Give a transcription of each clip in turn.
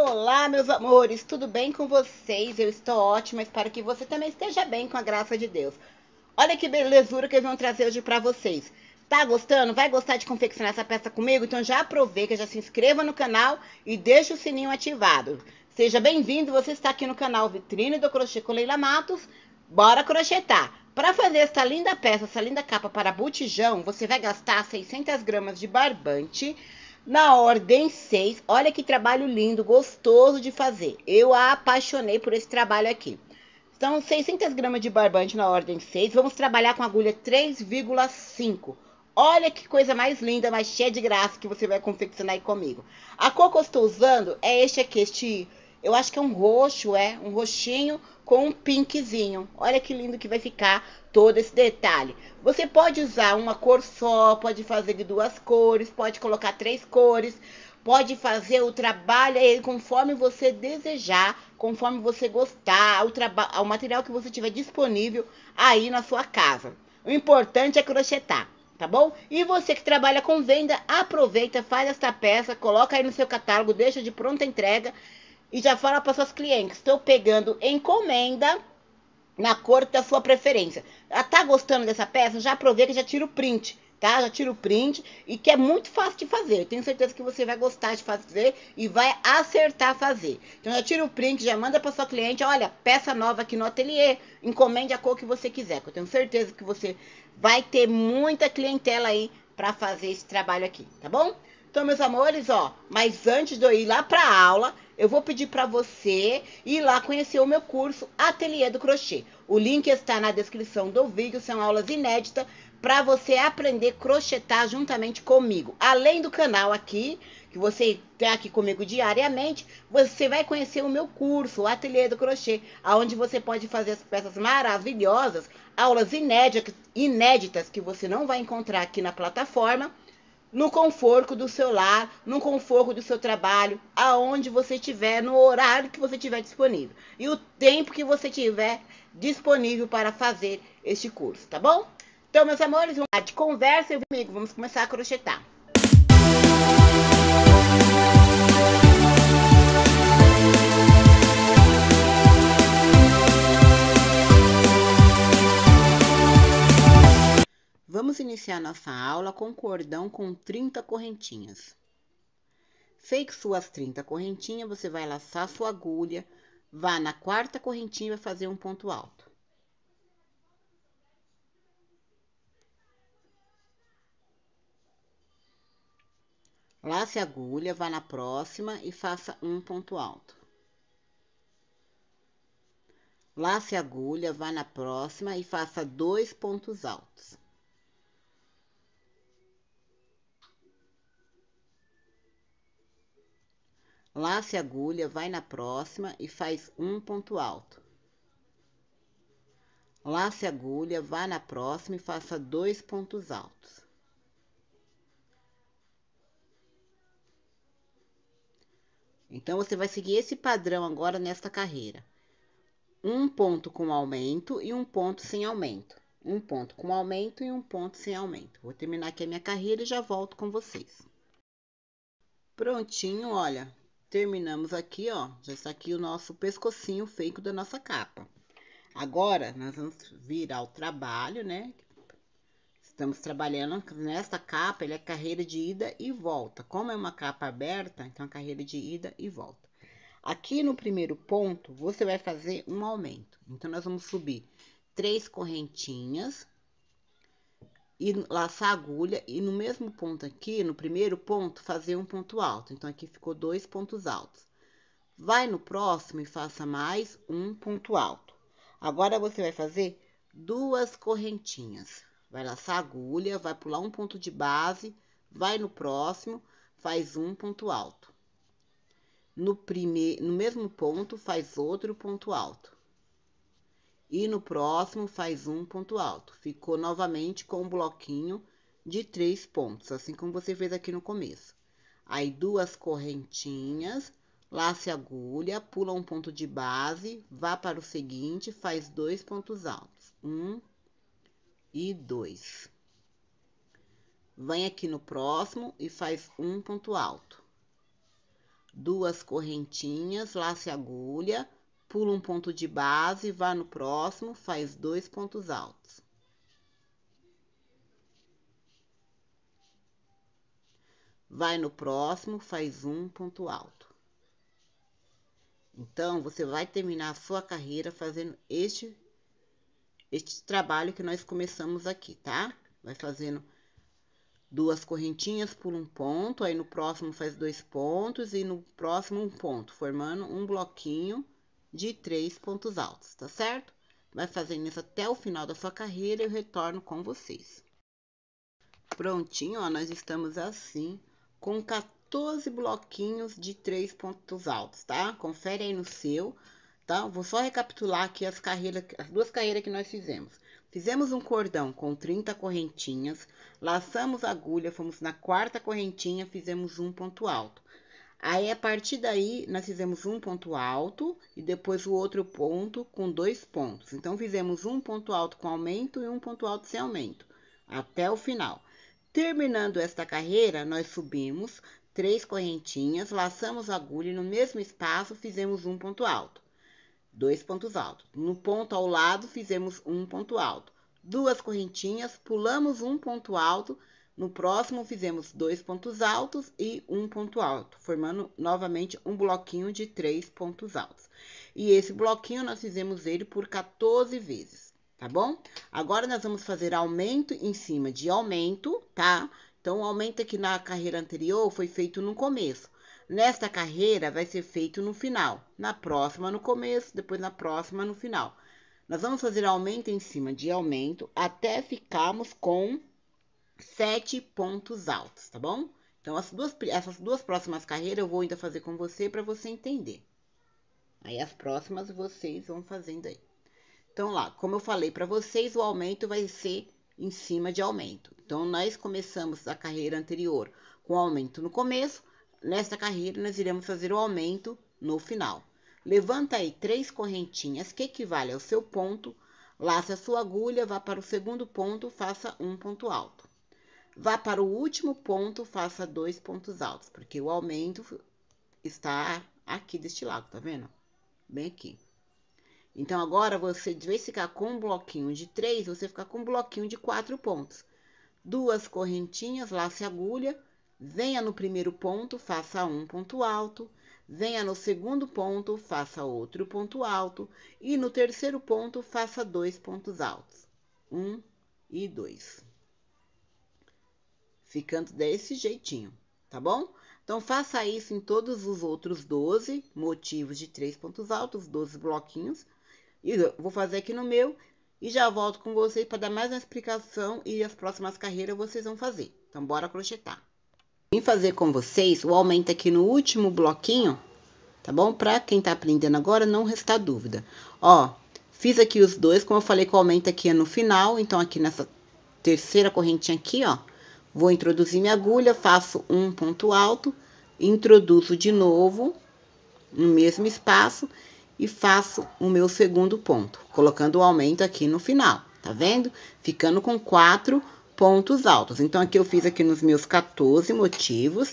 Olá, meus amores, tudo bem com vocês? Eu estou ótima, espero que você também esteja bem com a graça de Deus. Olha que belezura que eu vou trazer hoje para vocês. Tá gostando? Vai gostar de confeccionar essa peça comigo? Então já aproveita, já se inscreva no canal e deixa o sininho ativado. Seja bem-vindo, você está aqui no canal Vitrine do Crochê com Leila Matos. Bora crochetar! Para fazer essa linda peça, essa linda capa para botijão, você vai gastar 600 gramas de barbante, na ordem 6, olha que trabalho lindo, gostoso de fazer. Eu a apaixonei por esse trabalho aqui. São 600 gramas de barbante na ordem 6. Vamos trabalhar com agulha 3,5. Olha que coisa mais linda, mais cheia de graça que você vai confeccionar aí comigo. A cor que eu estou usando é este aqui, este... Eu acho que é um roxo, é? Um roxinho com um pinkzinho. Olha que lindo que vai ficar todo esse detalhe. Você pode usar uma cor só, pode fazer de duas cores, pode colocar três cores, pode fazer o trabalho aí conforme você desejar, conforme você gostar, o, o material que você tiver disponível aí na sua casa. O importante é crochetar, tá bom? E você que trabalha com venda, aproveita, faz essa peça, coloca aí no seu catálogo, deixa de pronta entrega e já fala para suas clientes: estou pegando encomenda na cor da sua preferência. Ah, tá gostando dessa peça? Já aproveita e já tira o print, tá? Já tira o print e que é muito fácil de fazer. tenho certeza que você vai gostar de fazer e vai acertar fazer. Então já tira o print, já manda para sua cliente, olha, peça nova aqui no ateliê, encomende a cor que você quiser. Que eu tenho certeza que você vai ter muita clientela aí para fazer esse trabalho aqui, tá bom? Então, meus amores, ó, mas antes de eu ir lá para aula, eu vou pedir para você ir lá conhecer o meu curso Ateliê do Crochê. O link está na descrição do vídeo, são aulas inéditas para você aprender crochetar juntamente comigo. Além do canal aqui, que você está aqui comigo diariamente, você vai conhecer o meu curso, o Ateliê do Crochê, aonde você pode fazer as peças maravilhosas, aulas inéditas, inéditas que você não vai encontrar aqui na plataforma no conforto do seu lar, no conforto do seu trabalho, aonde você estiver, no horário que você tiver disponível e o tempo que você tiver disponível para fazer este curso, tá bom? Então, meus amores, vamos lá de conversa comigo, vamos começar a crochetar. Vamos iniciar nossa aula com um cordão com 30 correntinhas. Feito suas 30 correntinhas, você vai laçar sua agulha, vá na quarta correntinha e vai fazer um ponto alto. Lace a agulha, vá na próxima e faça um ponto alto. Lace a agulha, vá na próxima e faça dois pontos altos. Lace a agulha, vai na próxima e faz um ponto alto. Lace a agulha, vá na próxima e faça dois pontos altos. Então, você vai seguir esse padrão agora nesta carreira. Um ponto com aumento e um ponto sem aumento. Um ponto com aumento e um ponto sem aumento. Vou terminar aqui a minha carreira e já volto com vocês. Prontinho, olha, terminamos aqui, ó. Já está aqui o nosso pescocinho feito da nossa capa. Agora, nós vamos virar o trabalho, né? Estamos trabalhando nesta capa, ele é carreira de ida e volta. Como é uma capa aberta, então é carreira de ida e volta. Aqui no primeiro ponto, você vai fazer um aumento. Então, nós vamos subir três correntinhas e laçar a agulha e no mesmo ponto aqui, no primeiro ponto, fazer um ponto alto. Então, aqui ficou dois pontos altos. Vai no próximo e faça mais um ponto alto. Agora, você vai fazer duas correntinhas. Vai laçar a agulha, vai pular um ponto de base, vai no próximo, faz um ponto alto. No, primeiro, no mesmo ponto, faz outro ponto alto e no próximo faz um ponto alto. Ficou novamente com um bloquinho de três pontos, assim como você fez aqui no começo. Aí duas correntinhas, lace a agulha, pula um ponto de base, vá para o seguinte, faz dois pontos altos. Um e dois. Vem aqui no próximo e faz um ponto alto. Duas correntinhas, lace a agulha, pula um ponto de base, vá no próximo, faz dois pontos altos. Vai no próximo, faz um ponto alto. Então, você vai terminar a sua carreira fazendo este, este trabalho que nós começamos aqui, tá? Vai fazendo duas correntinhas, pula um ponto, aí no próximo faz dois pontos e no próximo um ponto, formando um bloquinho de três pontos altos, tá certo? Vai fazendo isso até o final da sua carreira e eu retorno com vocês. Prontinho, ó, nós estamos assim, com 14 bloquinhos de três pontos altos, tá? Confere aí no seu, tá? Vou só recapitular aqui as carreiras, as duas carreiras que nós fizemos. Fizemos um cordão com 30 correntinhas, laçamos a agulha, fomos na quarta correntinha, fizemos um ponto alto. Aí, a partir daí, nós fizemos um ponto alto e depois o outro ponto com dois pontos. Então, fizemos um ponto alto com aumento e um ponto alto sem aumento, até o final. Terminando esta carreira, nós subimos três correntinhas, laçamos a agulha e no mesmo espaço fizemos um ponto alto, dois pontos altos. No ponto ao lado, fizemos um ponto alto, duas correntinhas, pulamos um ponto alto, no próximo, fizemos dois pontos altos e um ponto alto, formando novamente um bloquinho de três pontos altos. E esse bloquinho, nós fizemos ele por 14 vezes, tá bom? Agora, nós vamos fazer aumento em cima de aumento, tá? Então, o aumento aqui na carreira anterior foi feito no começo. Nesta carreira, vai ser feito no final. Na próxima, no começo, depois na próxima, no final. Nós vamos fazer aumento em cima de aumento até ficarmos com sete pontos altos, tá bom? Então, duas, essas duas próximas carreiras eu vou ainda fazer com você para você entender. Aí, as próximas vocês vão fazendo aí. Então, lá, como eu falei para vocês, o aumento vai ser em cima de aumento. Então, nós começamos a carreira anterior com aumento no começo. Nesta carreira, nós iremos fazer o aumento no final. Levanta aí três correntinhas que equivale ao seu ponto. Lace a sua agulha, vá para o segundo ponto, faça um ponto alto. Vá para o último ponto, faça dois pontos altos, porque o aumento está aqui deste lado, tá vendo? Bem aqui. Então, agora, você, de vez ficar com um bloquinho de três, você fica com um bloquinho de quatro pontos. Duas correntinhas, lace agulha, venha no primeiro ponto, faça um ponto alto, venha no segundo ponto, faça outro ponto alto, e no terceiro ponto, faça dois pontos altos. Um e dois ficando desse jeitinho, tá bom? Então, faça isso em todos os outros 12 motivos de três pontos altos, 12 bloquinhos. E vou fazer aqui no meu e já volto com vocês para dar mais uma explicação e as próximas carreiras vocês vão fazer. Então, bora crochetar. Vim fazer com vocês o aumento aqui no último bloquinho, tá bom? Para quem tá aprendendo agora, não restar dúvida. Ó, fiz aqui os dois, como eu falei que o aumento aqui é no final, então aqui nessa terceira correntinha aqui, ó, Vou introduzir minha agulha, faço um ponto alto, introduzo de novo no mesmo espaço e faço o meu segundo ponto, colocando o aumento aqui no final, tá vendo? Ficando com quatro pontos altos. Então, aqui eu fiz aqui nos meus 14 motivos,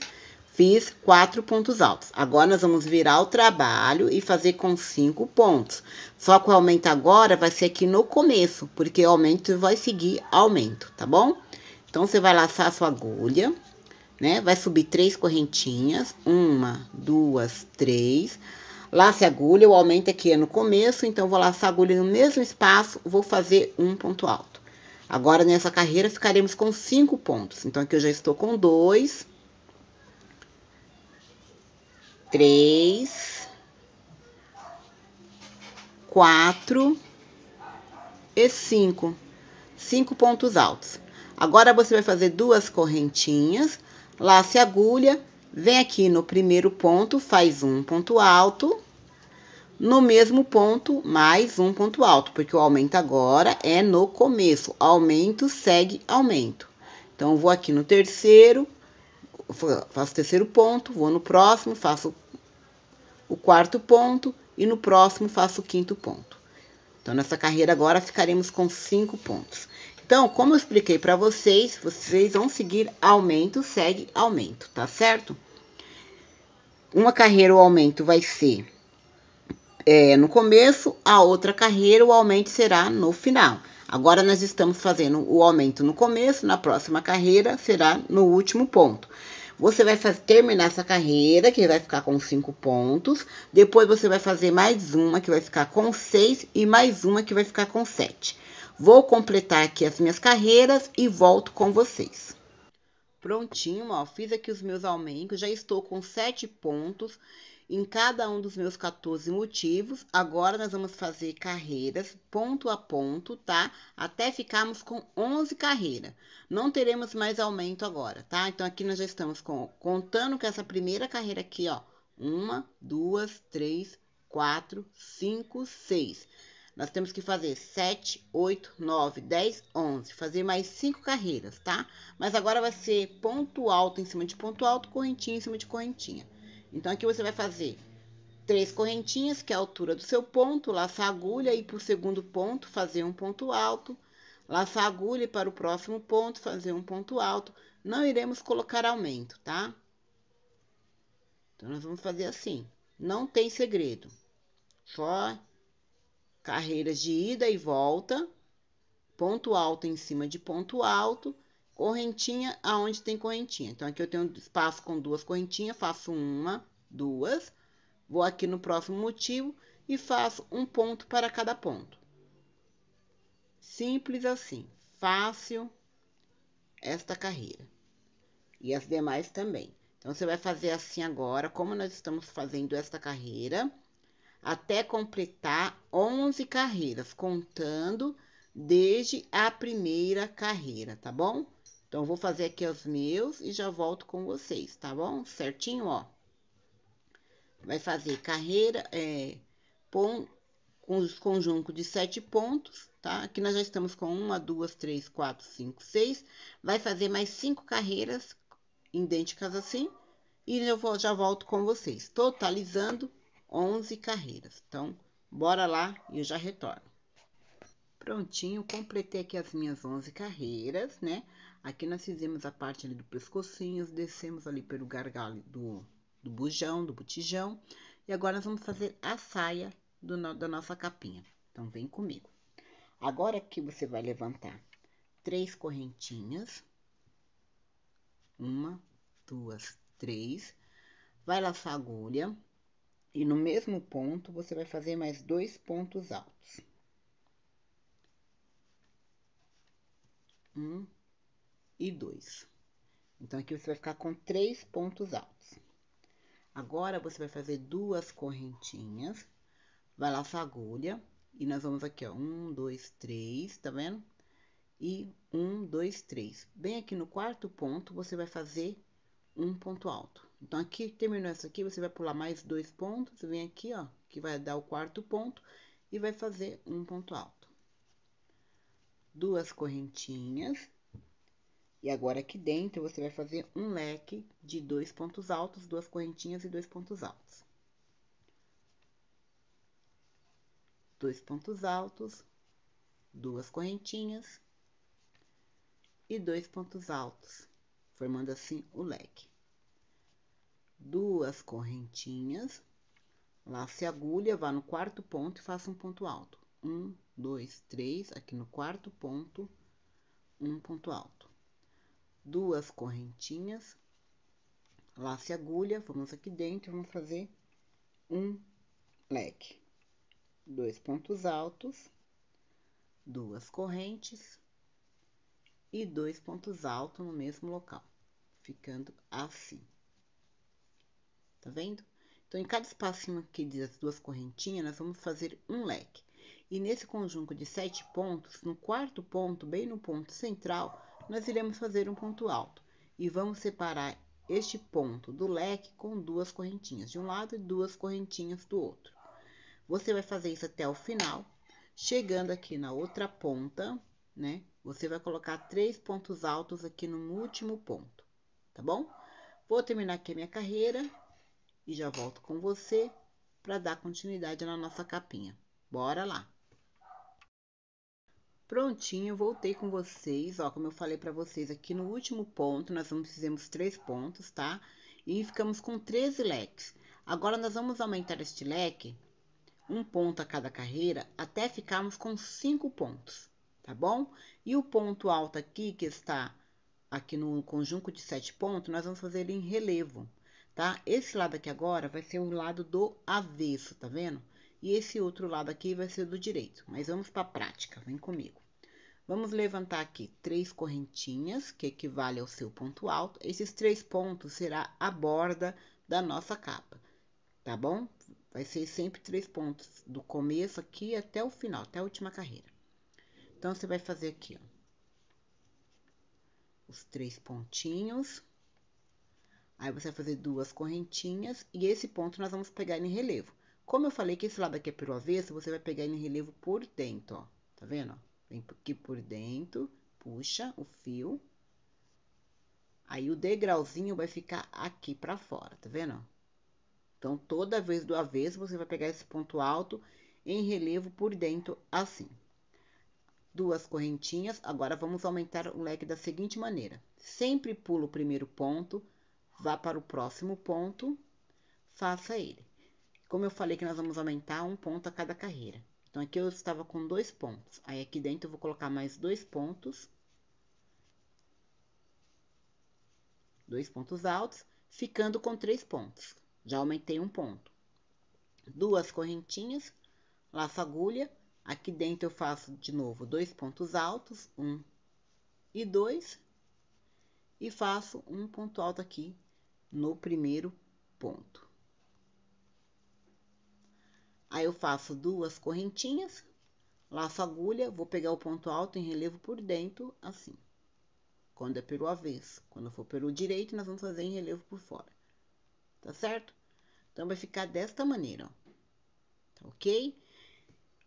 fiz quatro pontos altos. Agora, nós vamos virar o trabalho e fazer com cinco pontos. Só que o aumento agora vai ser aqui no começo, porque o aumento vai seguir aumento, tá bom? Então, você vai laçar a sua agulha, né? Vai subir três correntinhas. Uma, duas, três. Lace a agulha, o aumento aqui é no começo, então vou laçar a agulha no mesmo espaço, vou fazer um ponto alto. Agora, nessa carreira, ficaremos com cinco pontos. Então, aqui eu já estou com dois, três, quatro e cinco. Cinco pontos altos. Agora você vai fazer duas correntinhas, lace a agulha, vem aqui no primeiro ponto, faz um ponto alto, no mesmo ponto, mais um ponto alto, porque o aumento agora é no começo, aumento segue aumento. Então, vou aqui no terceiro, faço o terceiro ponto, vou no próximo, faço o quarto ponto e no próximo faço o quinto ponto. Então, nessa carreira agora ficaremos com cinco pontos. Então, como eu expliquei para vocês, vocês vão seguir aumento, segue aumento, tá certo? Uma carreira o aumento vai ser é, no começo, a outra carreira o aumento será no final. Agora nós estamos fazendo o aumento no começo, na próxima carreira será no último ponto. Você vai fazer, terminar essa carreira, que vai ficar com cinco pontos. Depois você vai fazer mais uma, que vai ficar com seis, e mais uma, que vai ficar com sete. Vou completar aqui as minhas carreiras e volto com vocês. Prontinho, ó, fiz aqui os meus aumentos, já estou com 7 pontos em cada um dos meus 14 motivos. Agora, nós vamos fazer carreiras ponto a ponto, tá? Até ficarmos com 11 carreiras. Não teremos mais aumento agora, tá? Então, aqui nós já estamos com, contando com essa primeira carreira aqui, ó. Uma, duas, três, quatro, cinco, seis nós temos que fazer 7, 8, 9, 10, 11. Fazer mais 5 carreiras, tá? Mas agora vai ser ponto alto em cima de ponto alto, correntinha em cima de correntinha. Então, aqui você vai fazer três correntinhas, que é a altura do seu ponto, laçar a agulha e para o segundo ponto fazer um ponto alto, laçar a agulha e para o próximo ponto fazer um ponto alto. Não iremos colocar aumento, tá? Então, nós vamos fazer assim. Não tem segredo. Só carreiras de ida e volta, ponto alto em cima de ponto alto, correntinha aonde tem correntinha. Então, aqui eu tenho espaço com duas correntinhas, faço uma, duas, vou aqui no próximo motivo e faço um ponto para cada ponto. Simples assim, fácil esta carreira. E as demais também. Então, você vai fazer assim agora, como nós estamos fazendo esta carreira, até completar 11 carreiras, contando desde a primeira carreira, tá bom? Então, vou fazer aqui os meus e já volto com vocês, tá bom? Certinho, ó. Vai fazer carreira, é, pon, com os conjuntos de sete pontos, tá? Aqui nós já estamos com uma, duas, três, quatro, cinco, seis. Vai fazer mais cinco carreiras idênticas assim. E eu vou, já volto com vocês, totalizando 11 carreiras. Então, bora lá e eu já retorno. Prontinho, completei aqui as minhas 11 carreiras, né? Aqui nós fizemos a parte ali do pescocinho, descemos ali pelo gargalo do, do bujão, do botijão. E agora nós vamos fazer a saia do, da nossa capinha. Então, vem comigo. Agora que você vai levantar três correntinhas. Uma, duas, três. Vai laçar a agulha e no mesmo ponto, você vai fazer mais dois pontos altos. Um e dois. Então, aqui você vai ficar com três pontos altos. Agora, você vai fazer duas correntinhas, vai laçar agulha, e nós vamos aqui, ó, um, dois, três, tá vendo? E um, dois, três. Bem aqui no quarto ponto, você vai fazer um ponto alto. Então, aqui, terminou essa aqui, você vai pular mais dois pontos, vem aqui, ó, que vai dar o quarto ponto, e vai fazer um ponto alto. Duas correntinhas. E agora, aqui dentro, você vai fazer um leque de dois pontos altos, duas correntinhas e dois pontos altos. Dois pontos altos, duas correntinhas e dois pontos altos, formando assim o leque duas correntinhas, lace agulha, vá no quarto ponto e faça um ponto alto. Um, dois, três, aqui no quarto ponto, um ponto alto. Duas correntinhas, lace agulha, vamos aqui dentro, vamos fazer um leque. Dois pontos altos, duas correntes e dois pontos altos no mesmo local, ficando assim tá vendo? Então, em cada espacinho aqui das duas correntinhas, nós vamos fazer um leque. E nesse conjunto de sete pontos, no quarto ponto, bem no ponto central, nós iremos fazer um ponto alto. E vamos separar este ponto do leque com duas correntinhas de um lado e duas correntinhas do outro. Você vai fazer isso até o final. Chegando aqui na outra ponta, né? Você vai colocar três pontos altos aqui no último ponto, tá bom? Vou terminar aqui a minha carreira e já volto com você para dar continuidade na nossa capinha. Bora lá! Prontinho, voltei com vocês, ó, como eu falei para vocês aqui no último ponto, nós vamos, fizemos três pontos, tá? E ficamos com 13 leques. Agora, nós vamos aumentar este leque, um ponto a cada carreira, até ficarmos com cinco pontos, tá bom? E o ponto alto aqui, que está aqui no conjunto de sete pontos, nós vamos fazer ele em relevo tá? Esse lado aqui agora vai ser o lado do avesso, tá vendo? E esse outro lado aqui vai ser do direito. Mas vamos para a prática, vem comigo. Vamos levantar aqui três correntinhas, que equivale ao seu ponto alto. Esses três pontos será a borda da nossa capa, tá bom? Vai ser sempre três pontos, do começo aqui até o final, até a última carreira. Então, você vai fazer aqui, ó, os três pontinhos. Aí você vai fazer duas correntinhas e esse ponto nós vamos pegar em relevo. Como eu falei que esse lado aqui é pelo avesso, você vai pegar em relevo por dentro, ó. Tá vendo? Vem aqui por dentro, puxa o fio. Aí o degrauzinho vai ficar aqui pra fora, tá vendo? Então, toda vez do avesso, você vai pegar esse ponto alto em relevo por dentro, assim. Duas correntinhas. Agora, vamos aumentar o leque da seguinte maneira. Sempre pulo o primeiro ponto vá para o próximo ponto, faça ele. Como eu falei que nós vamos aumentar um ponto a cada carreira. Então, aqui eu estava com dois pontos. Aí, aqui dentro, eu vou colocar mais dois pontos. Dois pontos altos, ficando com três pontos. Já aumentei um ponto. Duas correntinhas, laço agulha. Aqui dentro, eu faço, de novo, dois pontos altos. Um e dois. E faço um ponto alto aqui no primeiro ponto. Aí eu faço duas correntinhas, laço agulha, vou pegar o ponto alto em relevo por dentro, assim. Quando é pelo avesso, quando for pelo direito, nós vamos fazer em relevo por fora. Tá certo? Então vai ficar desta maneira, ó. Tá ok?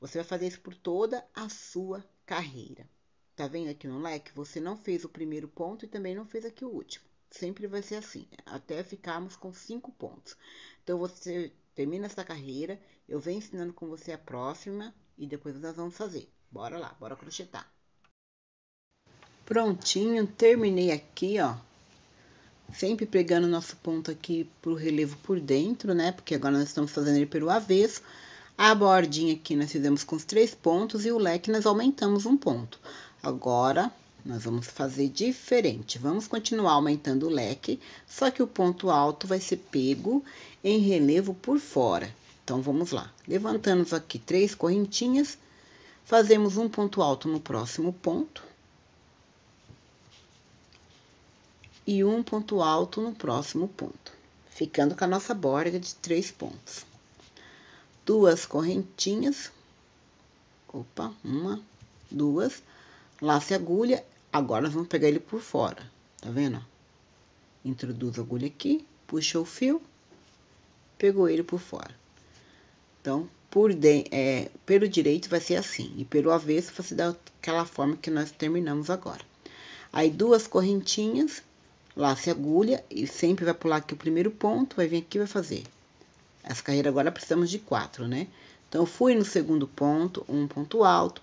Você vai fazer isso por toda a sua carreira. Tá vendo aqui no leque? Você não fez o primeiro ponto e também não fez aqui o último sempre vai ser assim, até ficarmos com cinco pontos. Então, você termina essa carreira, eu venho ensinando com você a próxima e depois nós vamos fazer. Bora lá, bora crochetar. Prontinho, terminei aqui, ó. Sempre pegando nosso ponto aqui pro relevo por dentro, né? Porque agora nós estamos fazendo ele pelo avesso. A bordinha aqui nós fizemos com os três pontos e o leque nós aumentamos um ponto. Agora, nós vamos fazer diferente. Vamos continuar aumentando o leque, só que o ponto alto vai ser pego em relevo por fora. Então, vamos lá. Levantamos aqui três correntinhas, fazemos um ponto alto no próximo ponto. E um ponto alto no próximo ponto, ficando com a nossa borda de três pontos. Duas correntinhas, opa, uma, duas, Laço agulha Agora nós vamos pegar ele por fora, tá vendo? Introduz a agulha aqui, puxa o fio, pegou ele por fora. Então, por de, é, pelo direito vai ser assim, e pelo avesso vai ser daquela forma que nós terminamos agora. Aí, duas correntinhas, lace a agulha, e sempre vai pular aqui o primeiro ponto, vai vir aqui e vai fazer. Essa carreira agora precisamos de quatro, né? Então, fui no segundo ponto, um ponto alto,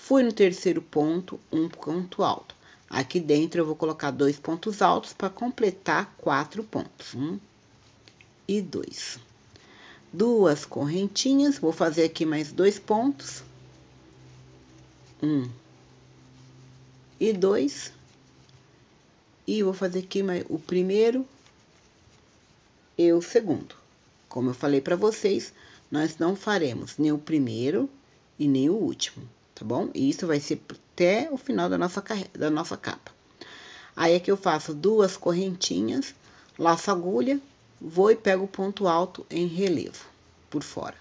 Fui no terceiro ponto, um ponto alto. Aqui dentro eu vou colocar dois pontos altos para completar quatro pontos. Um e dois. Duas correntinhas, vou fazer aqui mais dois pontos. Um e dois. E vou fazer aqui o primeiro e o segundo. Como eu falei para vocês, nós não faremos nem o primeiro e nem o último tá bom? E isso vai ser até o final da nossa, da nossa capa. Aí é que eu faço duas correntinhas, laço agulha, vou e pego o ponto alto em relevo por fora.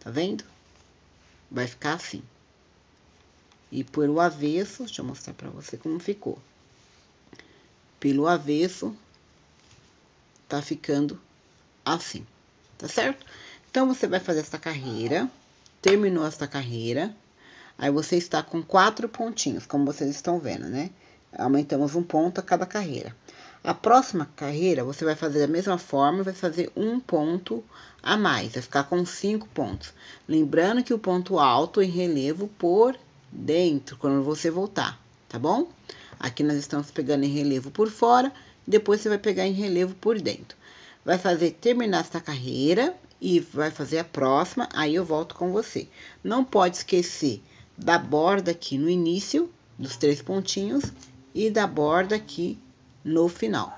Tá vendo? Vai ficar assim. E pelo avesso, deixa eu mostrar pra você como ficou. Pelo avesso, tá ficando assim, tá certo? Então, você vai fazer essa carreira terminou essa carreira, aí você está com quatro pontinhos, como vocês estão vendo, né? Aumentamos um ponto a cada carreira. A próxima carreira, você vai fazer da mesma forma, vai fazer um ponto a mais, vai ficar com cinco pontos. Lembrando que o ponto alto em relevo por dentro, quando você voltar, tá bom? Aqui nós estamos pegando em relevo por fora, depois você vai pegar em relevo por dentro. Vai fazer terminar essa carreira, e vai fazer a próxima, aí eu volto com você. Não pode esquecer da borda aqui no início, dos três pontinhos, e da borda aqui no final.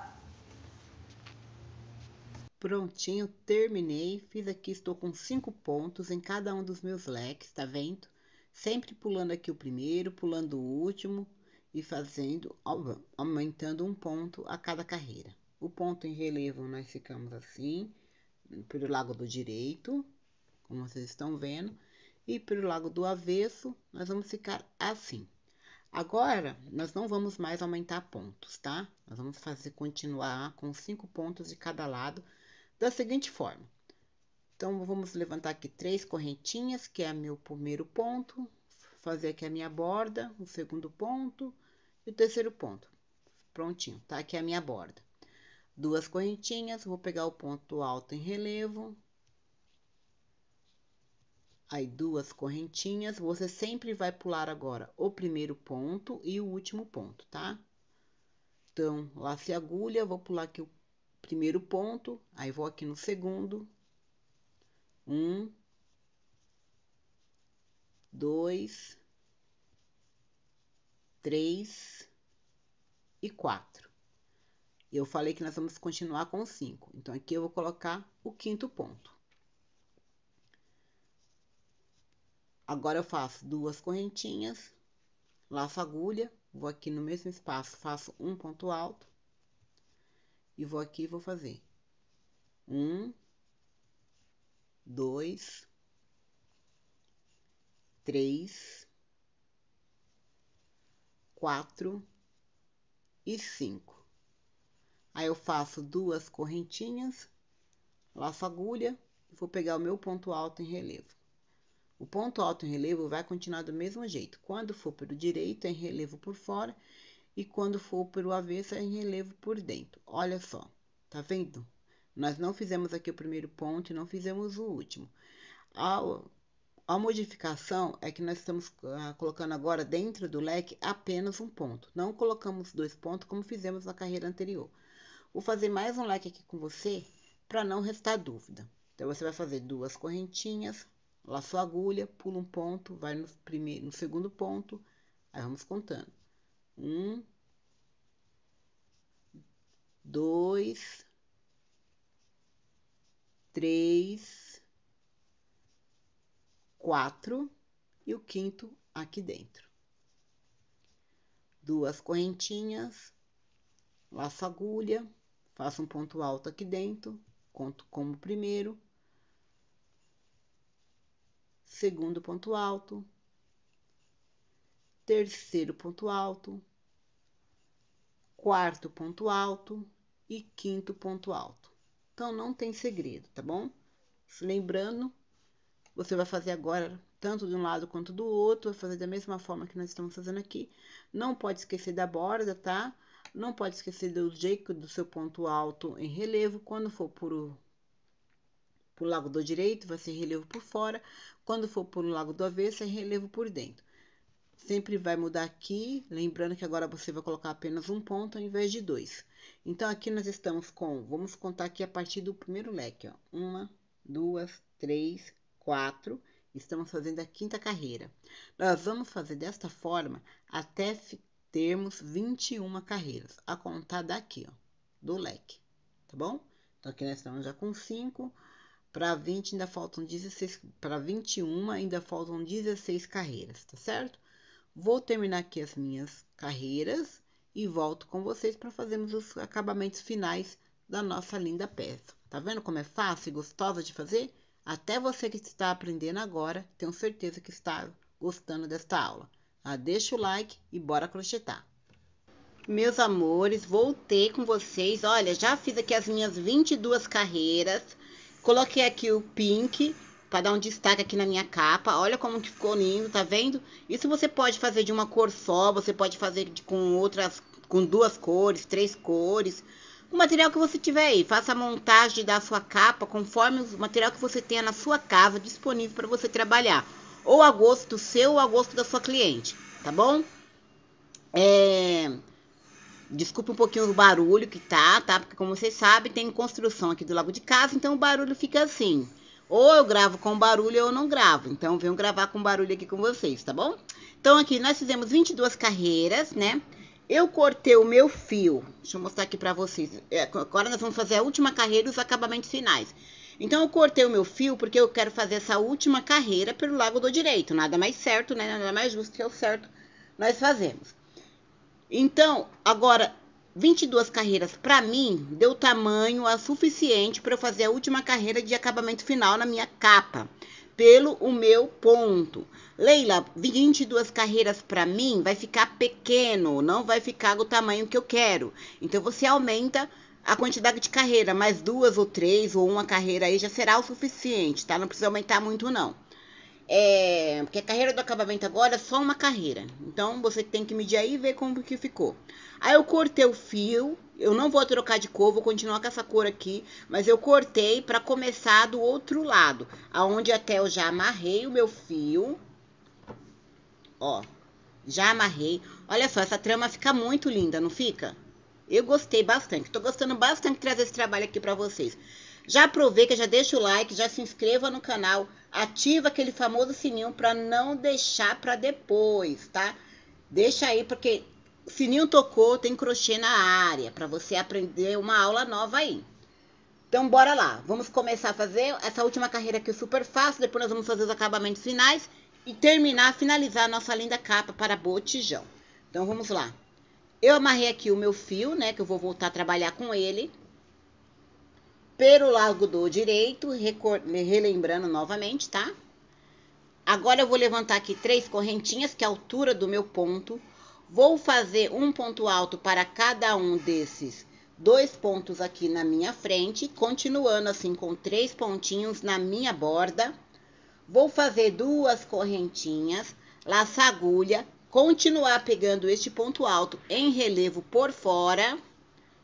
Prontinho, terminei, fiz aqui, estou com cinco pontos em cada um dos meus leques, tá vendo? Sempre pulando aqui o primeiro, pulando o último e fazendo, aumentando um ponto a cada carreira. O ponto em relevo nós ficamos assim, pelo lado do direito, como vocês estão vendo, e pelo lado do avesso, nós vamos ficar assim. Agora, nós não vamos mais aumentar pontos, tá? Nós vamos fazer continuar com cinco pontos de cada lado da seguinte forma. Então, vamos levantar aqui três correntinhas, que é meu primeiro ponto, fazer aqui a minha borda, o segundo ponto e o terceiro ponto. Prontinho, tá? Aqui é a minha borda duas correntinhas, vou pegar o ponto alto em relevo. Aí, duas correntinhas, você sempre vai pular agora o primeiro ponto e o último ponto, tá? Então, laço a agulha, vou pular aqui o primeiro ponto, aí vou aqui no segundo. Um. Dois. Três. E quatro. Eu falei que nós vamos continuar com 5. Então, aqui eu vou colocar o quinto ponto. Agora, eu faço duas correntinhas, laço agulha, vou aqui no mesmo espaço, faço um ponto alto. E vou aqui e vou fazer. Um, dois, três, quatro e cinco. Aí eu faço duas correntinhas, laço agulha e vou pegar o meu ponto alto em relevo. O ponto alto em relevo vai continuar do mesmo jeito. Quando for pelo direito, é em relevo por fora e quando for pelo avesso, é em relevo por dentro. Olha só, tá vendo? Nós não fizemos aqui o primeiro ponto e não fizemos o último. A, a modificação é que nós estamos ah, colocando agora dentro do leque apenas um ponto. Não colocamos dois pontos como fizemos na carreira anterior. Vou fazer mais um like aqui com você para não restar dúvida. Então, você vai fazer duas correntinhas, laço a agulha, pula um ponto, vai no, primeiro, no segundo ponto, aí vamos contando. Um, dois, três, quatro e o quinto aqui dentro. Duas correntinhas, laço agulha, Faço um ponto alto aqui dentro, conto como primeiro, segundo ponto alto, terceiro ponto alto, quarto ponto alto e quinto ponto alto. Então, não tem segredo, tá bom? Lembrando, você vai fazer agora tanto de um lado quanto do outro, vai fazer da mesma forma que nós estamos fazendo aqui. Não pode esquecer da borda, tá? Não pode esquecer do Jake do seu ponto alto em relevo. Quando for por o, lado do direito, vai ser relevo por fora. Quando for por o lado do avesso, é relevo por dentro. Sempre vai mudar aqui, lembrando que agora você vai colocar apenas um ponto ao invés de dois. Então, aqui nós estamos com, vamos contar aqui a partir do primeiro leque, ó. Uma, duas, três, quatro. Estamos fazendo a quinta carreira. Nós vamos fazer desta forma até ficar termos 21 carreiras, a contar daqui, ó, do leque, tá bom? Então, aqui nós estamos já com 5, para 20 ainda faltam 16, para 21 ainda faltam 16 carreiras, tá certo? Vou terminar aqui as minhas carreiras e volto com vocês para fazermos os acabamentos finais da nossa linda peça. Tá vendo como é fácil e gostosa de fazer? Até você que está aprendendo agora, tenho certeza que está gostando desta aula. Ah, deixa o like e bora crochetar. Meus amores, voltei com vocês. Olha, já fiz aqui as minhas 22 carreiras. Coloquei aqui o pink para dar um destaque aqui na minha capa. Olha como que ficou lindo, tá vendo? Isso você pode fazer de uma cor só, você pode fazer com outras, com duas cores, três cores. O material que você tiver aí, faça a montagem da sua capa conforme o material que você tenha na sua casa disponível para você trabalhar ou a gosto seu ou a gosto da sua cliente, tá bom? É... Desculpa um pouquinho o barulho que tá, tá? Porque como vocês sabem, tem construção aqui do lado de casa, então o barulho fica assim. Ou eu gravo com barulho ou eu não gravo. Então venho gravar com barulho aqui com vocês, tá bom? Então aqui nós fizemos 22 carreiras, né? Eu cortei o meu fio. Deixa eu mostrar aqui pra vocês. É, agora nós vamos fazer a última carreira e os acabamentos finais. Então eu cortei o meu fio porque eu quero fazer essa última carreira pelo lado do direito. Nada mais certo, né? Nada mais justo que é o certo nós fazemos. Então, agora 22 carreiras para mim deu tamanho a suficiente para eu fazer a última carreira de acabamento final na minha capa, pelo o meu ponto. Leila, 22 carreiras para mim vai ficar pequeno, não vai ficar o tamanho que eu quero. Então você aumenta a quantidade de carreira, mais duas ou três ou uma carreira aí já será o suficiente, tá? Não precisa aumentar muito não. É, porque a carreira do acabamento agora é só uma carreira. Então você tem que medir aí e ver como que ficou. Aí eu cortei o fio, eu não vou trocar de cor, vou continuar com essa cor aqui, mas eu cortei para começar do outro lado, aonde até eu já amarrei o meu fio. Ó, já amarrei. Olha só, essa trama fica muito linda, não fica? Eu gostei bastante. Estou gostando bastante de trazer esse trabalho aqui para vocês. Já aproveita, já deixa o like, já se inscreva no canal, ativa aquele famoso sininho para não deixar para depois, tá? Deixa aí porque sininho tocou, tem crochê na área para você aprender uma aula nova aí. Então bora lá, vamos começar a fazer essa última carreira aqui super fácil, depois nós vamos fazer os acabamentos finais e terminar, finalizar a nossa linda capa para botijão. Então vamos lá. Eu amarrei aqui o meu fio, né? Que eu vou voltar a trabalhar com ele. Pelo lado do direito, relembrando novamente, tá? Agora eu vou levantar aqui três correntinhas, que é a altura do meu ponto. Vou fazer um ponto alto para cada um desses dois pontos aqui na minha frente, continuando assim com três pontinhos na minha borda. Vou fazer duas correntinhas, laçar agulha, continuar pegando este ponto alto em relevo por fora,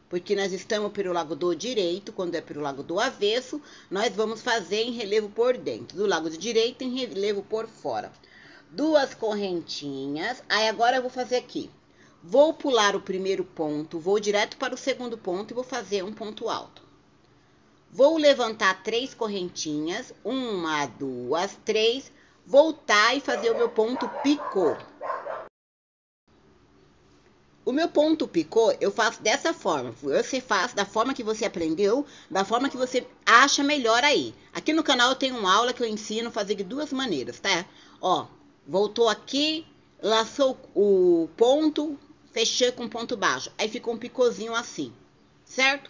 porque nós estamos pelo lado do direito, quando é pelo lado do avesso, nós vamos fazer em relevo por dentro, do lado do direito em relevo por fora. Duas correntinhas, aí agora eu vou fazer aqui. Vou pular o primeiro ponto, vou direto para o segundo ponto e vou fazer um ponto alto. Vou levantar três correntinhas, uma, duas, três, voltar e fazer o meu ponto picô. O meu ponto picô eu faço dessa forma. Você faz da forma que você aprendeu, da forma que você acha melhor aí. Aqui no canal eu tenho uma aula que eu ensino a fazer de duas maneiras, tá? Ó, voltou aqui, laçou o ponto, fechei com ponto baixo. Aí ficou um picozinho assim, certo?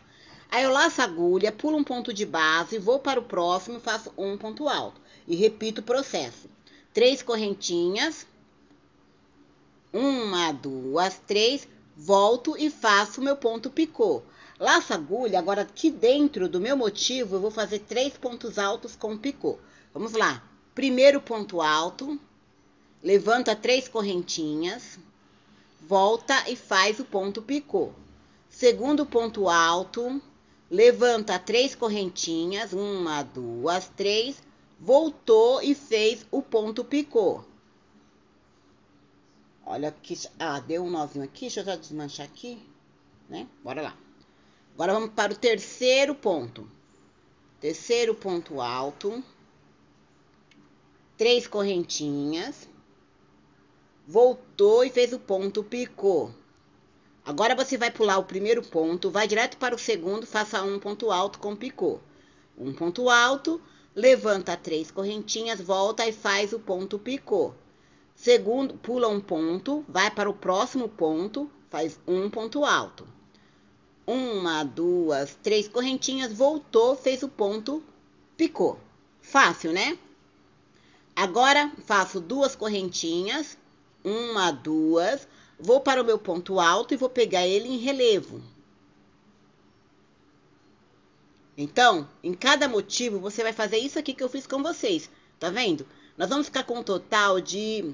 Aí eu laço a agulha, pulo um ponto de base, vou para o próximo, faço um ponto alto. E repito o processo. Três correntinhas, uma, duas, três, volto e faço meu ponto picô. Laço agulha, agora aqui dentro do meu motivo, eu vou fazer três pontos altos com picô. Vamos lá. Primeiro ponto alto, levanta três correntinhas, volta e faz o ponto picô. Segundo ponto alto, levanta três correntinhas, uma, duas, três, voltou e fez o ponto picô. Olha aqui. Ah, deu um nozinho aqui. Deixa eu já desmanchar aqui. Né? Bora lá. Agora vamos para o terceiro ponto. Terceiro ponto alto. Três correntinhas. Voltou e fez o ponto, picou. Agora você vai pular o primeiro ponto, vai direto para o segundo, faça um ponto alto com picô. Um ponto alto, levanta três correntinhas, volta e faz o ponto picô. Segundo, pula um ponto, vai para o próximo ponto, faz um ponto alto. Uma, duas, três correntinhas, voltou, fez o ponto, picou. Fácil, né? Agora faço duas correntinhas, uma, duas, vou para o meu ponto alto e vou pegar ele em relevo. Então, em cada motivo, você vai fazer isso aqui que eu fiz com vocês, tá vendo? Nós vamos ficar com um total de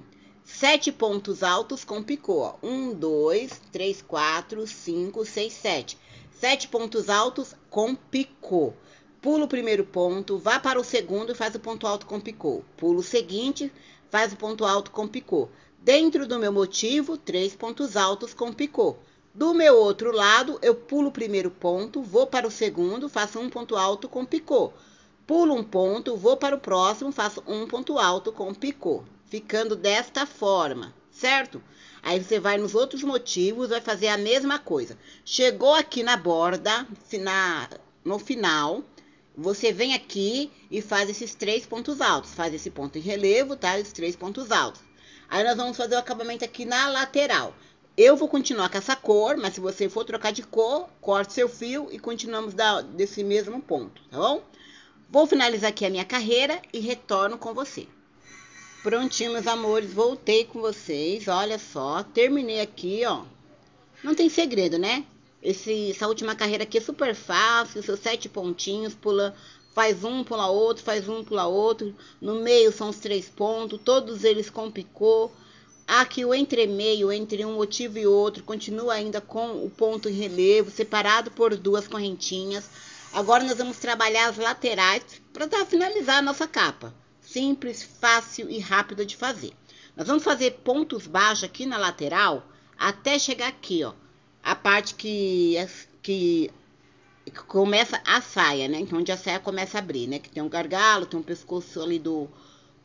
Sete pontos altos com picô. Ó. Um, dois, três, quatro, cinco, seis, sete. Sete pontos altos com picô. Pula o primeiro ponto, vá para o segundo e faz o ponto alto com picô. Pula o seguinte, faz o ponto alto com picô. Dentro do meu motivo, três pontos altos com picô. Do meu outro lado, eu pulo o primeiro ponto, vou para o segundo, faço um ponto alto com picô. Pulo um ponto, vou para o próximo, faço um ponto alto com picô ficando desta forma, certo? Aí você vai nos outros motivos, vai fazer a mesma coisa. Chegou aqui na borda, na, no final, você vem aqui e faz esses três pontos altos. Faz esse ponto em relevo, tá? Esses três pontos altos. Aí nós vamos fazer o acabamento aqui na lateral. Eu vou continuar com essa cor, mas se você for trocar de cor, corte seu fio e continuamos da, desse mesmo ponto, tá bom? Vou finalizar aqui a minha carreira e retorno com você. Prontinho, meus amores, voltei com vocês. Olha só, terminei aqui, ó. Não tem segredo, né? Esse, essa última carreira aqui é super fácil, seus sete pontinhos, pula, faz um, pula outro, faz um, pula outro. No meio são os três pontos, todos eles com picô. Aqui o entremeio entre um motivo e outro continua ainda com o ponto em relevo, separado por duas correntinhas. Agora nós vamos trabalhar as laterais para tá, finalizar a nossa capa simples, fácil e rápida de fazer. Nós vamos fazer pontos baixos aqui na lateral até chegar aqui, ó. A parte que, que começa a saia, né? É onde a saia começa a abrir, né? Que tem um gargalo, tem um pescoço ali do,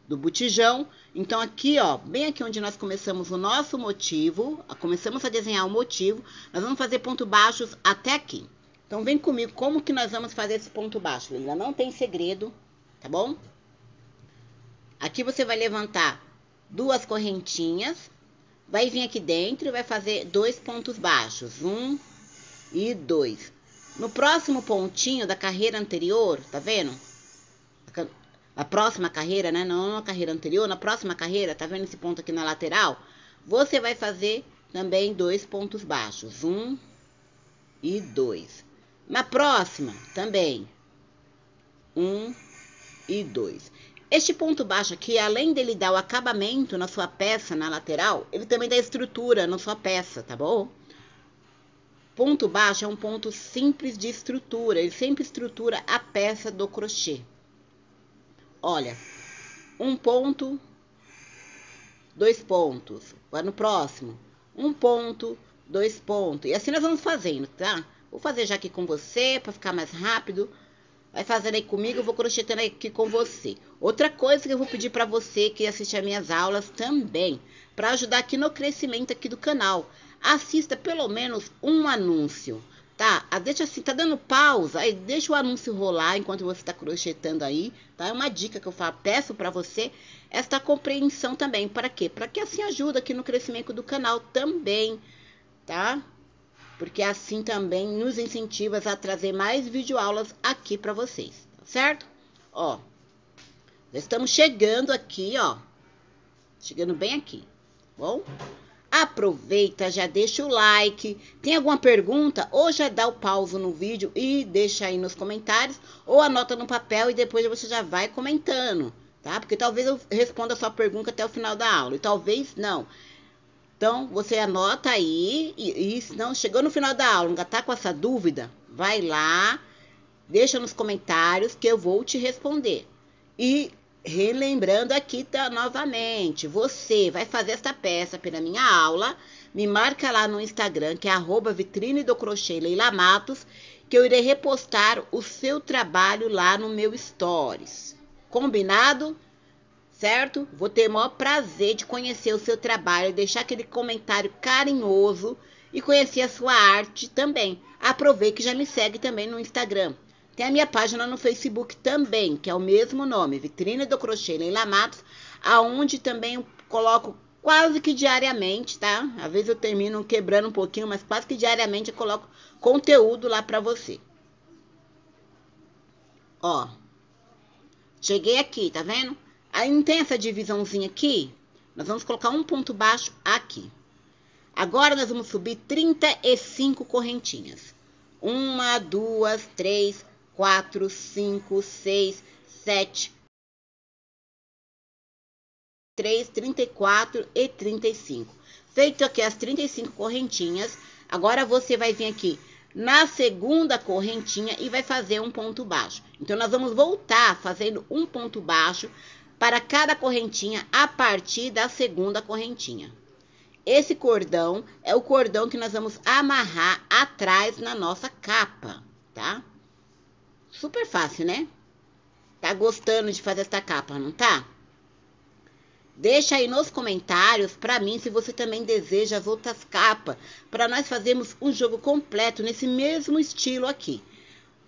do botijão. Então, aqui, ó, bem aqui onde nós começamos o nosso motivo, começamos a desenhar o motivo, nós vamos fazer pontos baixos até aqui. Então, vem comigo como que nós vamos fazer esse ponto baixo, Lila. Não tem segredo, tá bom? Aqui você vai levantar duas correntinhas, vai vir aqui dentro e vai fazer dois pontos baixos, um e dois. No próximo pontinho da carreira anterior, tá vendo? A próxima carreira, né? Não na carreira anterior, na próxima carreira, tá vendo esse ponto aqui na lateral? Você vai fazer também dois pontos baixos, um e dois. Na próxima, também, um e dois. Este ponto baixo aqui, além dele dar o acabamento na sua peça, na lateral, ele também dá estrutura na sua peça, tá bom? Ponto baixo é um ponto simples de estrutura, ele sempre estrutura a peça do crochê. Olha, um ponto, dois pontos, vai no próximo, um ponto, dois pontos, e assim nós vamos fazendo, tá? Vou fazer já aqui com você, para ficar mais rápido, vai fazendo aí comigo, eu vou crochetando aqui com você. Outra coisa que eu vou pedir para você que assiste as minhas aulas também, para ajudar aqui no crescimento aqui do canal, assista pelo menos um anúncio, tá? Ah, deixa assim, tá dando pausa, aí deixa o anúncio rolar enquanto você tá crochetando aí, tá? É uma dica que eu falo, peço para você esta compreensão também, para quê? Para que assim ajuda aqui no crescimento do canal também, tá? porque assim também nos incentivas a trazer mais videoaulas aqui para vocês, tá certo? Ó, estamos chegando aqui, ó, chegando bem aqui, tá bom? Aproveita, já deixa o like. Tem alguma pergunta? Ou já dá o pauso no vídeo e deixa aí nos comentários, ou anota no papel e depois você já vai comentando, tá? Porque talvez eu responda a sua pergunta até o final da aula, e talvez não. Então, você anota aí e, e se não chegou no final da aula, ainda tá com essa dúvida, vai lá, deixa nos comentários que eu vou te responder. E relembrando aqui tá, novamente, você vai fazer esta peça pela minha aula, me marca lá no Instagram, que é arroba vitrine do crochê Leila Matos, que eu irei repostar o seu trabalho lá no meu Stories. Combinado? certo? Vou ter o maior prazer de conhecer o seu trabalho, deixar aquele comentário carinhoso e conhecer a sua arte também. Aproveite que já me segue também no Instagram. Tem a minha página no Facebook também, que é o mesmo nome, Vitrine do Crochê Leila Matos, aonde também coloco quase que diariamente, tá? Às vezes eu termino quebrando um pouquinho, mas quase que diariamente eu coloco conteúdo lá para você. Ó. Cheguei aqui, tá vendo? Aí não tem essa divisãozinha aqui? Nós vamos colocar um ponto baixo aqui. Agora nós vamos subir 35 correntinhas. Uma, duas, três, quatro, cinco, seis, sete, três, 34 e 35. e Feito aqui as 35 correntinhas, agora você vai vir aqui na segunda correntinha e vai fazer um ponto baixo. Então, nós vamos voltar fazendo um ponto baixo para cada correntinha a partir da segunda correntinha. Esse cordão é o cordão que nós vamos amarrar atrás na nossa capa, tá? Super fácil, né? Tá gostando de fazer essa capa, não tá? Deixa aí nos comentários para mim se você também deseja as outras capas, para nós fazermos um jogo completo nesse mesmo estilo aqui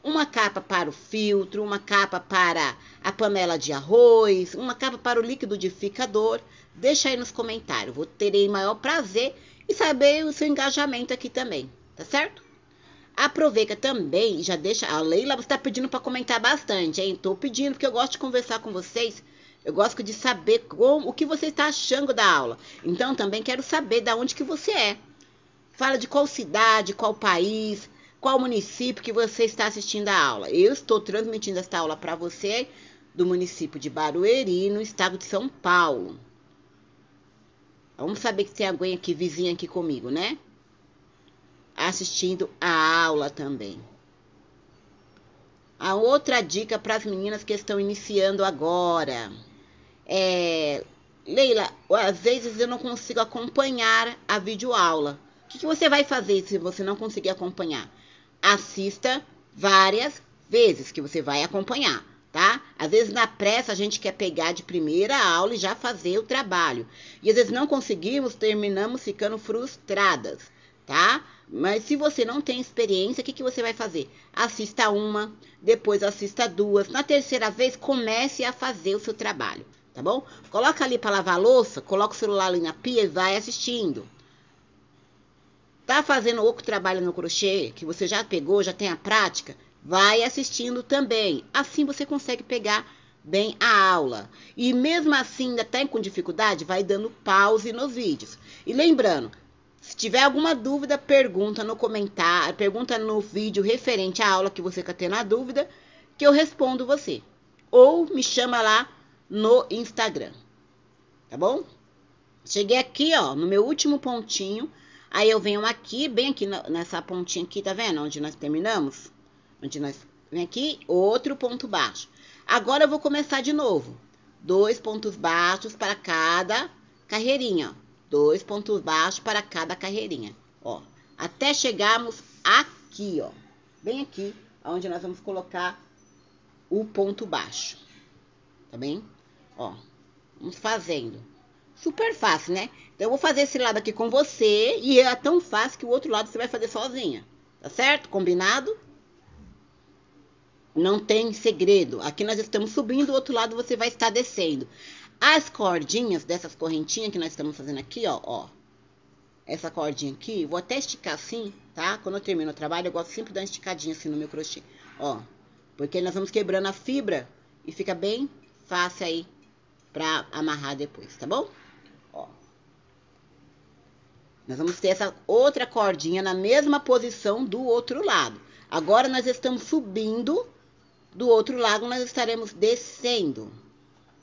uma capa para o filtro, uma capa para a panela de arroz, uma capa para o liquidificador. Deixa aí nos comentários, vou terei maior prazer e saber o seu engajamento aqui também, tá certo? Aproveita também e já deixa. A Leila está pedindo para comentar bastante, hein? Estou pedindo porque eu gosto de conversar com vocês. Eu gosto de saber como, o que você está achando da aula. Então também quero saber da onde que você é. Fala de qual cidade, qual país, qual município que você está assistindo a aula. Eu estou transmitindo esta aula para você do município de Barueri, no estado de São Paulo. Vamos saber que tem alguém aqui, vizinha aqui comigo, né? Assistindo a aula também. A outra dica para as meninas que estão iniciando agora é. Leila, às vezes eu não consigo acompanhar a videoaula. O que, que você vai fazer se você não conseguir acompanhar? assista várias vezes que você vai acompanhar, tá? Às vezes na pressa a gente quer pegar de primeira aula e já fazer o trabalho. E às vezes não conseguimos, terminamos ficando frustradas, tá? Mas se você não tem experiência, o que, que você vai fazer? Assista uma, depois assista duas. Na terceira vez, comece a fazer o seu trabalho, tá bom? Coloca ali para lavar a louça, coloca o celular ali na pia e vai assistindo. Tá fazendo outro trabalho no crochê, que você já pegou, já tem a prática? Vai assistindo também. Assim você consegue pegar bem a aula. E mesmo assim, ainda tem com dificuldade, vai dando pause nos vídeos. E lembrando, se tiver alguma dúvida, pergunta no comentário, pergunta no vídeo referente à aula que você está tendo a dúvida, que eu respondo você. Ou me chama lá no Instagram. Tá bom? Cheguei aqui, ó, no meu último pontinho Aí eu venho aqui, bem aqui nessa pontinha aqui, tá vendo? Onde nós terminamos. Onde nós... Vem aqui, outro ponto baixo. Agora eu vou começar de novo. Dois pontos baixos para cada carreirinha, ó. Dois pontos baixos para cada carreirinha, ó. Até chegarmos aqui, ó. Bem aqui, onde nós vamos colocar o ponto baixo. Tá bem? Ó, vamos fazendo. Super fácil, né? Então eu vou fazer esse lado aqui com você e é tão fácil que o outro lado você vai fazer sozinha. Tá certo? Combinado? Não tem segredo. Aqui nós estamos subindo, o outro lado você vai estar descendo. As cordinhas dessas correntinhas que nós estamos fazendo aqui, ó, ó. Essa cordinha aqui, vou até esticar assim, tá? Quando eu termino o trabalho, eu gosto sempre de dar uma esticadinha assim no meu crochê, ó. Porque nós vamos quebrando a fibra e fica bem fácil aí pra amarrar depois, tá bom? Nós vamos ter essa outra cordinha na mesma posição do outro lado. Agora, nós estamos subindo, do outro lado nós estaremos descendo.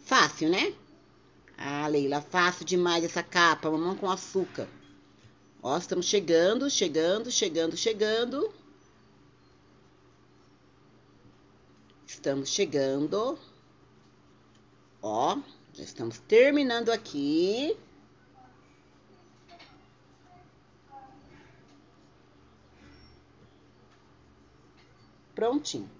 Fácil, né? Ah, Leila, fácil demais essa capa, mamão com açúcar. Ó, estamos chegando, chegando, chegando, chegando. Estamos chegando. Ó, já estamos terminando aqui. Prontinho.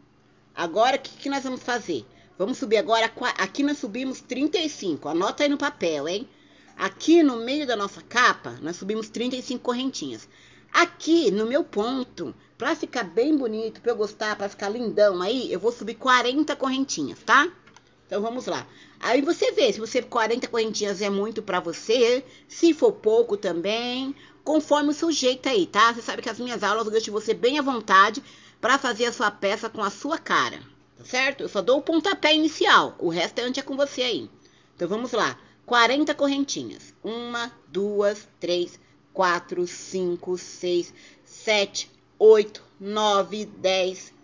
Agora, o que, que nós vamos fazer? Vamos subir agora, aqui nós subimos 35, anota aí no papel, hein? Aqui no meio da nossa capa, nós subimos 35 correntinhas. Aqui, no meu ponto, pra ficar bem bonito, pra eu gostar, pra ficar lindão aí, eu vou subir 40 correntinhas, tá? Então, vamos lá. Aí você vê, se você 40 correntinhas é muito pra você, se for pouco também, conforme o seu jeito aí, tá? Você sabe que as minhas aulas eu deixo você bem à vontade, para fazer a sua peça com a sua cara, tá certo? Eu só dou o pontapé inicial, o restante é com você aí. Então vamos lá. 40 correntinhas. Uma, duas, três, quatro, cinco, seis, sete, oito, nove, dez.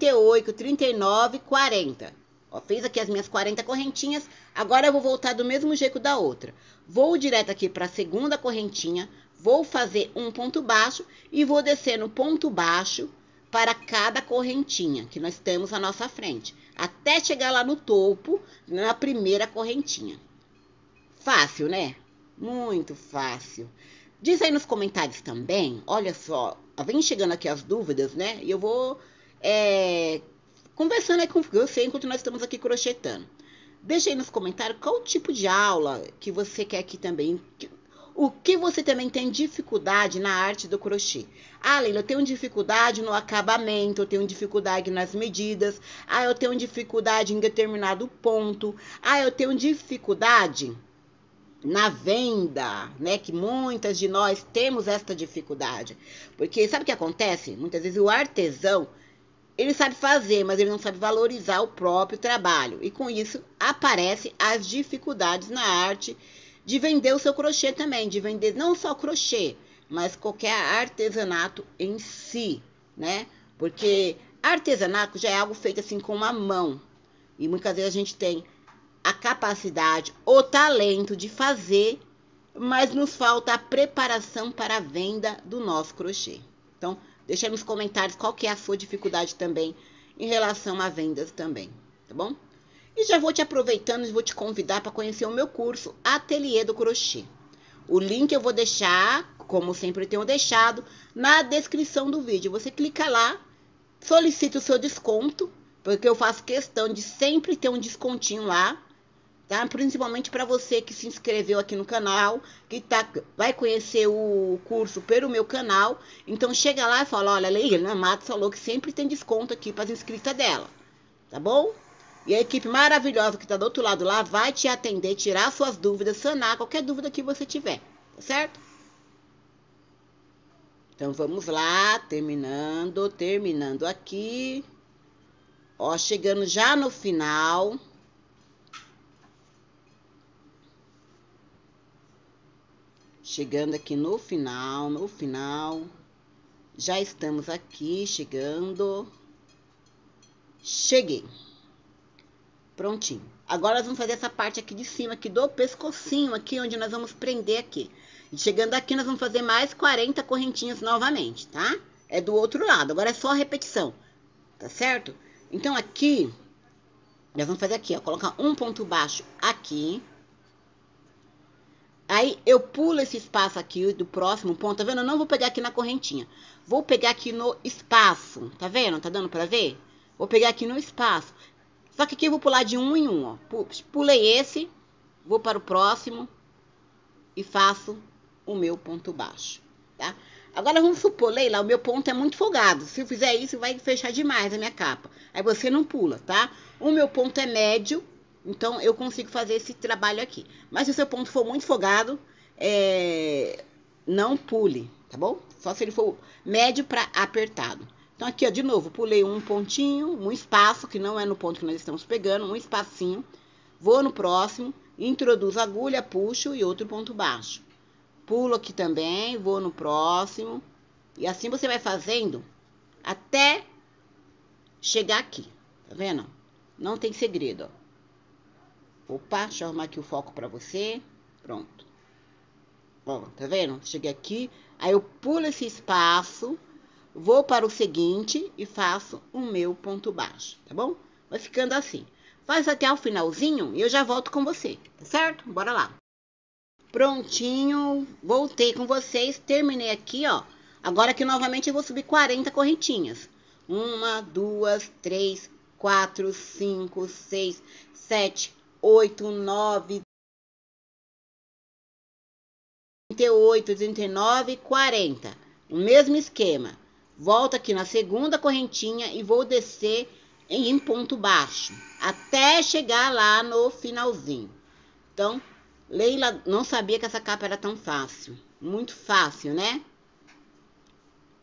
38, 39, 40. Ó, fiz aqui as minhas 40 correntinhas. Agora eu vou voltar do mesmo jeito da outra. Vou direto aqui para a segunda correntinha, Vou fazer um ponto baixo e vou descer no ponto baixo para cada correntinha que nós temos à nossa frente, até chegar lá no topo, na primeira correntinha. Fácil, né? Muito fácil. Diz aí nos comentários também, olha só, vem chegando aqui as dúvidas, né? E eu vou é, conversando aí com você enquanto nós estamos aqui crochetando. Deixa aí nos comentários qual tipo de aula que você quer aqui também, o que você também tem dificuldade na arte do crochê? Ah, Leila, eu tenho dificuldade no acabamento, eu tenho dificuldade nas medidas, ah, eu tenho dificuldade em determinado ponto, ah, eu tenho dificuldade na venda, né? Que muitas de nós temos esta dificuldade. Porque sabe o que acontece? Muitas vezes o artesão, ele sabe fazer, mas ele não sabe valorizar o próprio trabalho. E com isso aparecem as dificuldades na arte de vender o seu crochê também, de vender não só crochê, mas qualquer artesanato em si, né? Porque artesanato já é algo feito assim com uma mão. E muitas vezes a gente tem a capacidade, o talento de fazer, mas nos falta a preparação para a venda do nosso crochê. Então, deixa nos comentários qual que é a sua dificuldade também em relação a vendas também, tá bom? E já vou te aproveitando e vou te convidar para conhecer o meu curso Ateliê do Crochê. O link eu vou deixar, como sempre tenho deixado, na descrição do vídeo. Você clica lá, solicita o seu desconto, porque eu faço questão de sempre ter um descontinho lá, tá? Principalmente para você que se inscreveu aqui no canal, que tá, vai conhecer o curso pelo meu canal. Então chega lá e fala, olha, Leila Matos falou que sempre tem desconto aqui para as inscritas dela, tá bom? E a equipe maravilhosa que está do outro lado lá vai te atender, tirar suas dúvidas, sanar qualquer dúvida que você tiver, tá certo? Então vamos lá, terminando, terminando aqui. Ó, chegando já no final. Chegando aqui no final, no final. Já estamos aqui chegando. Cheguei. Prontinho. Agora nós vamos fazer essa parte aqui de cima, aqui do pescocinho, aqui onde nós vamos prender aqui. E chegando aqui, nós vamos fazer mais 40 correntinhas novamente, tá? É do outro lado, agora é só repetição, tá certo? Então, aqui, nós vamos fazer aqui, ó, colocar um ponto baixo aqui. Aí, eu pulo esse espaço aqui do próximo ponto, tá vendo? Eu não vou pegar aqui na correntinha. Vou pegar aqui no espaço, tá vendo? Tá dando pra ver? Vou pegar aqui no espaço. Só que aqui eu vou pular de um em um, ó. Pulei esse, vou para o próximo e faço o meu ponto baixo, tá? Agora vamos supor, Leila, o meu ponto é muito folgado. Se eu fizer isso, vai fechar demais a minha capa. Aí você não pula, tá? O meu ponto é médio, então eu consigo fazer esse trabalho aqui. Mas se o seu ponto for muito folgado, é... não pule, tá bom? Só se ele for médio para apertado. Então, aqui, ó, de novo, pulei um pontinho, um espaço, que não é no ponto que nós estamos pegando, um espacinho. Vou no próximo, introduzo a agulha, puxo e outro ponto baixo. Pulo aqui também, vou no próximo. E assim você vai fazendo até chegar aqui. Tá vendo? Não tem segredo, ó. Opa, deixa eu arrumar aqui o foco pra você. Pronto. Ó, tá vendo? Cheguei aqui, aí eu pulo esse espaço vou para o seguinte e faço o meu ponto baixo, tá bom? Vai ficando assim. Faz até o finalzinho e eu já volto com você, tá certo? Bora lá. Prontinho, voltei com vocês, terminei aqui, ó. Agora aqui novamente eu vou subir 40 correntinhas. Uma, duas, três, quatro, cinco, seis, sete, oito, nove, 38, 39, 40. O mesmo esquema. Volto aqui na segunda correntinha e vou descer em ponto baixo, até chegar lá no finalzinho. Então, Leila não sabia que essa capa era tão fácil. Muito fácil, né?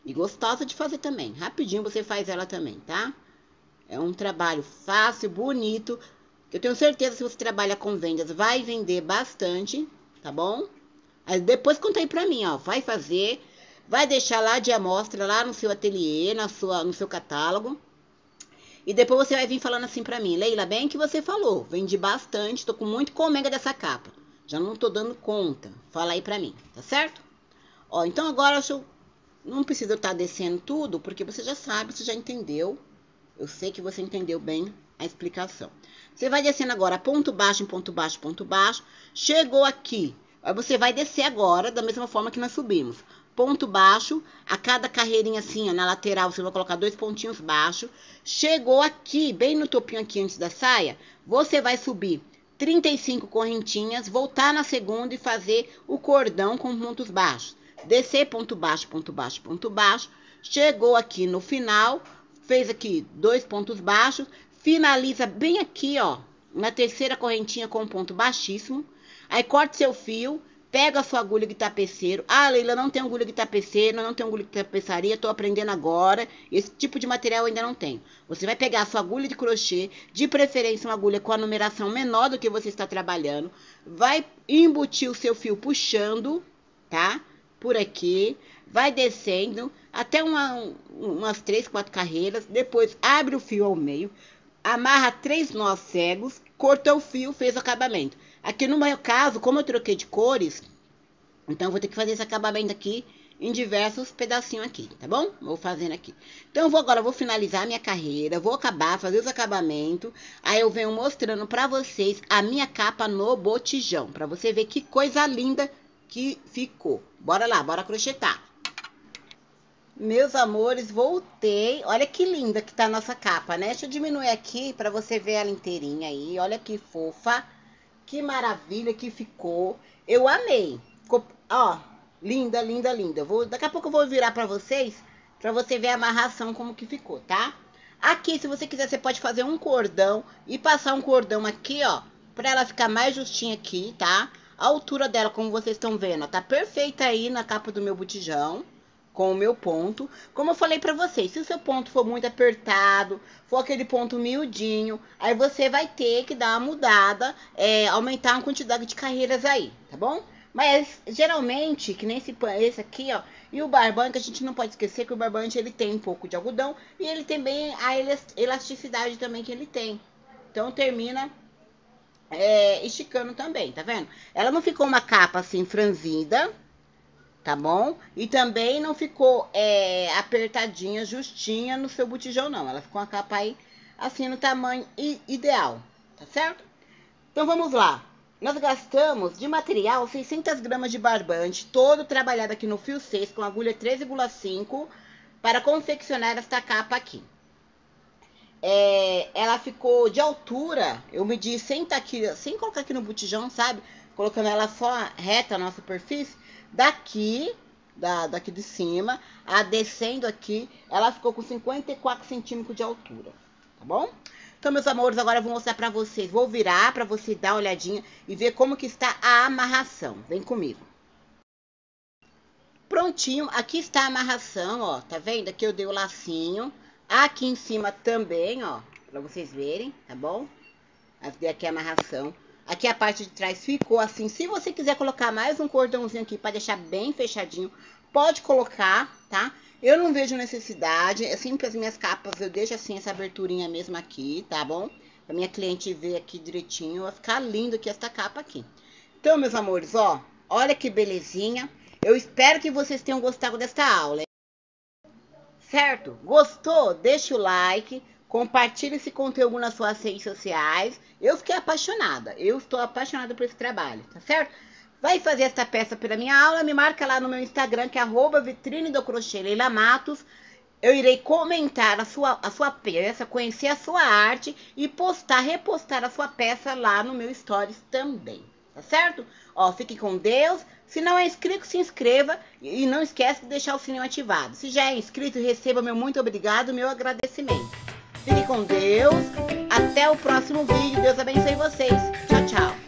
E gostosa de fazer também. Rapidinho você faz ela também, tá? É um trabalho fácil, bonito. Eu tenho certeza que se você trabalha com vendas, vai vender bastante, tá bom? Aí depois conta aí pra mim, ó. Vai fazer vai deixar lá de amostra, lá no seu ateliê, na sua, no seu catálogo. E depois você vai vir falando assim para mim, Leila, bem que você falou, vendi bastante, tô com muito comega dessa capa. Já não tô dando conta. Fala aí pra mim, tá certo? Ó, então agora eu não preciso estar tá descendo tudo, porque você já sabe, você já entendeu. Eu sei que você entendeu bem a explicação. Você vai descendo agora ponto baixo em ponto baixo, ponto baixo. Chegou aqui. Aí você vai descer agora da mesma forma que nós subimos ponto baixo, a cada carreirinha assim, ó, na lateral, você vai colocar dois pontinhos baixos. Chegou aqui, bem no topinho aqui antes da saia, você vai subir 35 correntinhas, voltar na segunda e fazer o cordão com pontos baixos. Descer ponto baixo, ponto baixo, ponto baixo. Chegou aqui no final, fez aqui dois pontos baixos, finaliza bem aqui, ó, na terceira correntinha com um ponto baixíssimo. Aí corta seu fio, pega a sua agulha de tapeceiro. Ah, Leila, não tem agulha de tapeceiro, não tem agulha de tapeçaria, estou aprendendo agora. Esse tipo de material eu ainda não tenho. Você vai pegar a sua agulha de crochê, de preferência uma agulha com a numeração menor do que você está trabalhando, vai embutir o seu fio puxando, tá? Por aqui, vai descendo até uma, umas três, quatro carreiras, depois abre o fio ao meio, amarra três nós cegos, cortou o fio, fez o acabamento. Aqui no meu caso, como eu troquei de cores, então eu vou ter que fazer esse acabamento aqui em diversos pedacinhos aqui, tá bom? Vou fazendo aqui. Então, eu vou agora, eu vou finalizar minha carreira, vou acabar, fazer os acabamentos. Aí eu venho mostrando pra vocês a minha capa no botijão, pra você ver que coisa linda que ficou. Bora lá, bora crochetar. Meus amores, voltei. Olha que linda que tá a nossa capa, né? Deixa eu diminuir aqui pra você ver ela inteirinha aí. Olha que fofa. Que maravilha que ficou. Eu amei. Ficou, ó, linda, linda, linda. Vou, daqui a pouco eu vou virar para vocês, para você ver a amarração como que ficou, tá? Aqui, se você quiser, você pode fazer um cordão e passar um cordão aqui, ó, para ela ficar mais justinha aqui, tá? A altura dela, como vocês estão vendo, ó, tá perfeita aí na capa do meu botijão com o meu ponto. Como eu falei para vocês, se o seu ponto for muito apertado, for aquele ponto miudinho, aí você vai ter que dar uma mudada, é, aumentar a quantidade de carreiras aí, tá bom? Mas geralmente, que nem esse, esse aqui, ó, e o barbante, a gente não pode esquecer que o barbante ele tem um pouco de algodão e ele também a elasticidade também que ele tem. Então termina é, esticando também, tá vendo? Ela não ficou uma capa assim franzida, tá bom? E também não ficou é, apertadinha, justinha no seu botijão, não. Ela ficou uma capa aí, assim, no tamanho ideal, tá certo? Então, vamos lá. Nós gastamos de material 600 gramas de barbante, todo trabalhado aqui no fio 6, com agulha 3,5, para confeccionar esta capa aqui. É, ela ficou de altura, eu medi sem, tá aqui, sem colocar aqui no botijão, sabe? Colocando ela só reta na superfície, Daqui, da, daqui de cima, a descendo aqui, ela ficou com 54 centímetros de altura, tá bom? Então, meus amores, agora eu vou mostrar pra vocês. Vou virar pra você dar uma olhadinha e ver como que está a amarração. Vem comigo. Prontinho, aqui está a amarração, ó, tá vendo? Aqui eu dei o lacinho. Aqui em cima também, ó, pra vocês verem, tá bom? Dei aqui é a amarração. Aqui a parte de trás ficou assim. Se você quiser colocar mais um cordãozinho aqui para deixar bem fechadinho, pode colocar, tá? Eu não vejo necessidade, é sempre as minhas capas, eu deixo assim essa aberturinha mesmo aqui, tá bom? Para minha cliente ver aqui direitinho, vai ficar lindo aqui esta capa aqui. Então, meus amores, ó, olha que belezinha. Eu espero que vocês tenham gostado desta aula. Certo? Gostou? Deixa o like. Compartilhe esse conteúdo nas suas redes sociais. Eu fiquei apaixonada. Eu estou apaixonada por esse trabalho, tá certo? Vai fazer essa peça pela minha aula, me marca lá no meu Instagram, que é arroba vitrine do crochê Leila Matos. Eu irei comentar a sua, a sua peça, conhecer a sua arte e postar, repostar a sua peça lá no meu Stories também tá certo? Ó, fique com Deus. Se não é inscrito, se inscreva e não esquece de deixar o sininho ativado. Se já é inscrito, receba meu muito obrigado, meu agradecimento. Fique com Deus. Até o próximo vídeo. Deus abençoe vocês. Tchau, tchau.